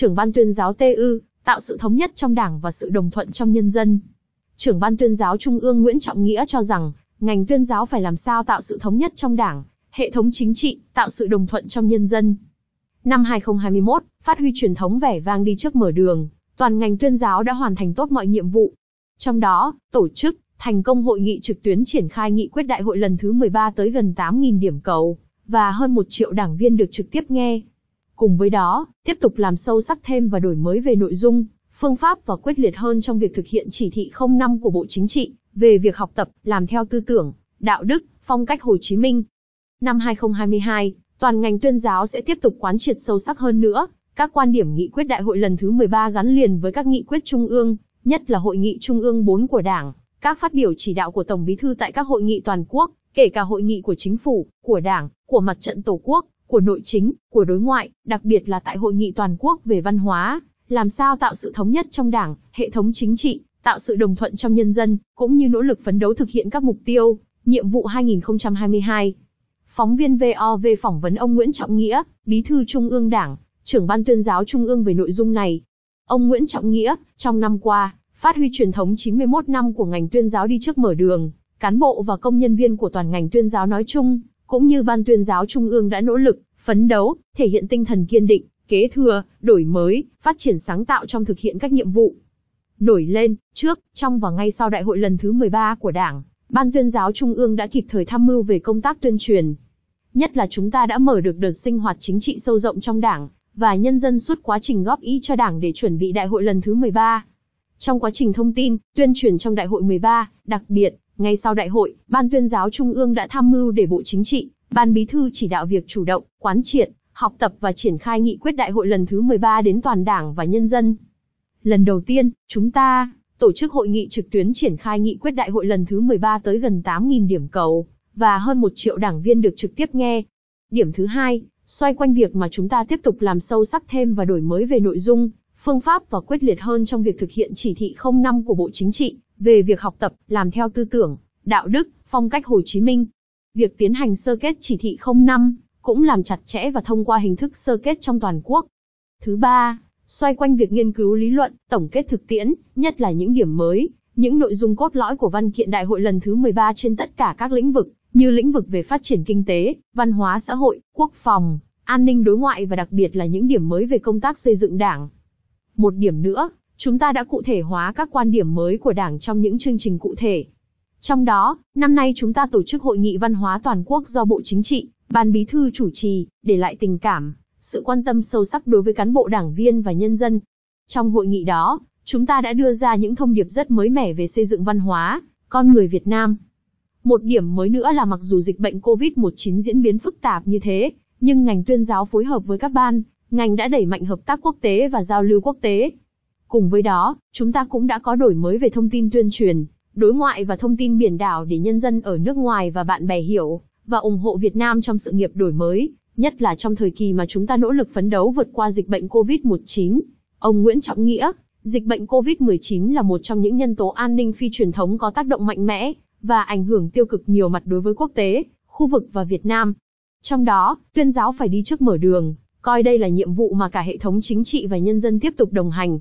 trưởng ban tuyên giáo Tê TU, tạo sự thống nhất trong đảng và sự đồng thuận trong nhân dân. Trưởng ban tuyên giáo Trung ương Nguyễn Trọng Nghĩa cho rằng, ngành tuyên giáo phải làm sao tạo sự thống nhất trong đảng, hệ thống chính trị, tạo sự đồng thuận trong nhân dân. Năm 2021, phát huy truyền thống vẻ vang đi trước mở đường, toàn ngành tuyên giáo đã hoàn thành tốt mọi nhiệm vụ. Trong đó, tổ chức, thành công hội nghị trực tuyến triển khai nghị quyết đại hội lần thứ 13 tới gần 8.000 điểm cầu, và hơn 1 triệu đảng viên được trực tiếp nghe, Cùng với đó, tiếp tục làm sâu sắc thêm và đổi mới về nội dung, phương pháp và quyết liệt hơn trong việc thực hiện chỉ thị 05 của Bộ Chính trị về việc học tập, làm theo tư tưởng, đạo đức, phong cách Hồ Chí Minh. Năm 2022, toàn ngành tuyên giáo sẽ tiếp tục quán triệt sâu sắc hơn nữa các quan điểm nghị quyết đại hội lần thứ 13 gắn liền với các nghị quyết trung ương, nhất là hội nghị trung ương 4 của Đảng, các phát biểu chỉ đạo của Tổng Bí thư tại các hội nghị toàn quốc, kể cả hội nghị của chính phủ, của Đảng, của mặt trận Tổ quốc, của nội chính, của đối ngoại, đặc biệt là tại hội nghị toàn quốc về văn hóa, làm sao tạo sự thống nhất trong đảng, hệ thống chính trị, tạo sự đồng thuận trong nhân dân, cũng như nỗ lực phấn đấu thực hiện các mục tiêu, nhiệm vụ 2022. Phóng viên VOV phỏng vấn ông Nguyễn Trọng Nghĩa, Bí thư Trung ương Đảng, trưởng ban tuyên giáo Trung ương về nội dung này. Ông Nguyễn Trọng Nghĩa, trong năm qua, phát huy truyền thống 91 năm của ngành tuyên giáo đi trước mở đường, cán bộ và công nhân viên của toàn ngành tuyên giáo nói chung, cũng như ban tuyên giáo trung ương đã nỗ lực, phấn đấu, thể hiện tinh thần kiên định, kế thừa, đổi mới, phát triển sáng tạo trong thực hiện các nhiệm vụ. Nổi lên, trước, trong và ngay sau đại hội lần thứ 13 của Đảng, Ban tuyên giáo Trung ương đã kịp thời tham mưu về công tác tuyên truyền. Nhất là chúng ta đã mở được đợt sinh hoạt chính trị sâu rộng trong Đảng, và nhân dân suốt quá trình góp ý cho Đảng để chuẩn bị đại hội lần thứ 13. Trong quá trình thông tin, tuyên truyền trong đại hội 13, đặc biệt, ngay sau đại hội, Ban tuyên giáo Trung ương đã tham mưu để Bộ Chính trị, Ban Bí thư chỉ đạo việc chủ động, quán triệt, học tập và triển khai nghị quyết đại hội lần thứ 13 đến toàn đảng và nhân dân. Lần đầu tiên, chúng ta tổ chức hội nghị trực tuyến triển khai nghị quyết đại hội lần thứ 13 tới gần 8.000 điểm cầu, và hơn 1 triệu đảng viên được trực tiếp nghe. Điểm thứ hai, xoay quanh việc mà chúng ta tiếp tục làm sâu sắc thêm và đổi mới về nội dung, phương pháp và quyết liệt hơn trong việc thực hiện chỉ thị 05 của Bộ Chính trị về việc học tập, làm theo tư tưởng, đạo đức, phong cách Hồ Chí Minh. Việc tiến hành sơ kết chỉ thị 05 cũng làm chặt chẽ và thông qua hình thức sơ kết trong toàn quốc. Thứ ba, xoay quanh việc nghiên cứu lý luận, tổng kết thực tiễn, nhất là những điểm mới, những nội dung cốt lõi của văn kiện đại hội lần thứ 13 trên tất cả các lĩnh vực, như lĩnh vực về phát triển kinh tế, văn hóa xã hội, quốc phòng, an ninh đối ngoại và đặc biệt là những điểm mới về công tác xây dựng đảng, một điểm nữa, chúng ta đã cụ thể hóa các quan điểm mới của Đảng trong những chương trình cụ thể. Trong đó, năm nay chúng ta tổ chức hội nghị văn hóa toàn quốc do Bộ Chính trị, Ban Bí thư chủ trì, để lại tình cảm, sự quan tâm sâu sắc đối với cán bộ đảng viên và nhân dân. Trong hội nghị đó, chúng ta đã đưa ra những thông điệp rất mới mẻ về xây dựng văn hóa, con người Việt Nam. Một điểm mới nữa là mặc dù dịch bệnh COVID-19 diễn biến phức tạp như thế, nhưng ngành tuyên giáo phối hợp với các ban, ngành đã đẩy mạnh hợp tác quốc tế và giao lưu quốc tế. Cùng với đó, chúng ta cũng đã có đổi mới về thông tin tuyên truyền, đối ngoại và thông tin biển đảo để nhân dân ở nước ngoài và bạn bè hiểu và ủng hộ Việt Nam trong sự nghiệp đổi mới, nhất là trong thời kỳ mà chúng ta nỗ lực phấn đấu vượt qua dịch bệnh COVID-19. Ông Nguyễn Trọng Nghĩa, dịch bệnh COVID-19 là một trong những nhân tố an ninh phi truyền thống có tác động mạnh mẽ và ảnh hưởng tiêu cực nhiều mặt đối với quốc tế, khu vực và Việt Nam. Trong đó, tuyên giáo phải đi trước mở đường, coi đây là nhiệm vụ mà cả hệ thống chính trị và nhân dân tiếp tục đồng hành.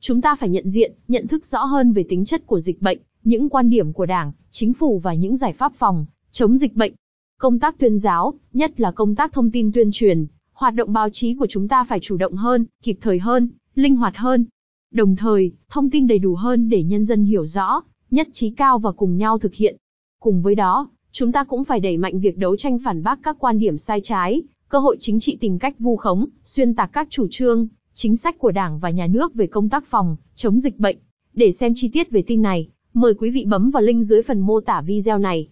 Chúng ta phải nhận diện, nhận thức rõ hơn về tính chất của dịch bệnh, những quan điểm của Đảng, chính phủ và những giải pháp phòng chống dịch bệnh. Công tác tuyên giáo, nhất là công tác thông tin tuyên truyền, hoạt động báo chí của chúng ta phải chủ động hơn, kịp thời hơn, linh hoạt hơn. Đồng thời, thông tin đầy đủ hơn để nhân dân hiểu rõ, nhất trí cao và cùng nhau thực hiện. Cùng với đó, chúng ta cũng phải đẩy mạnh việc đấu tranh phản bác các quan điểm sai trái, cơ hội chính trị tìm cách vu khống, xuyên tạc các chủ trương, chính sách của Đảng và Nhà nước về công tác phòng, chống dịch bệnh. Để xem chi tiết về tin này, mời quý vị bấm vào link dưới phần mô tả video này.